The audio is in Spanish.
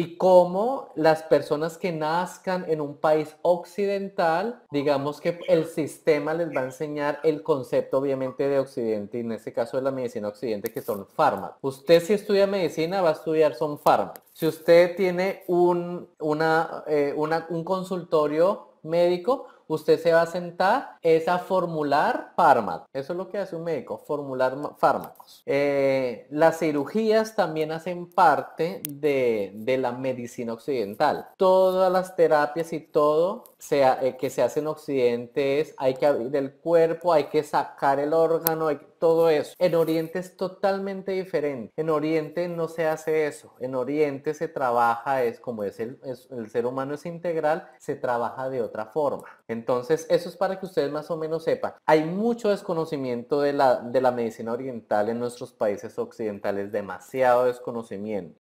y cómo las personas que nazcan en un país occidental, digamos que el sistema les va a enseñar el concepto obviamente de occidente y en este caso de la medicina occidente que son fármacos. Usted si estudia medicina va a estudiar son fármacos. Si usted tiene un, una, eh, un consultorio médico, usted se va a sentar es a formular fármacos. Eso es lo que hace un médico, formular fármacos. Eh, las cirugías también hacen parte de, la medicina occidental. Todas las terapias y todo eh, que se hace en Occidente es, hay que abrir el cuerpo, hay que sacar el órgano, todo eso. En Oriente es totalmente diferente. En Oriente no se hace eso. En Oriente se trabaja, es como es el, el ser humano es integral, se trabaja de otra forma. Entonces, eso es para que ustedes más o menos sepan. Hay mucho desconocimiento de la, de la medicina oriental en nuestros países occidentales, demasiado desconocimiento.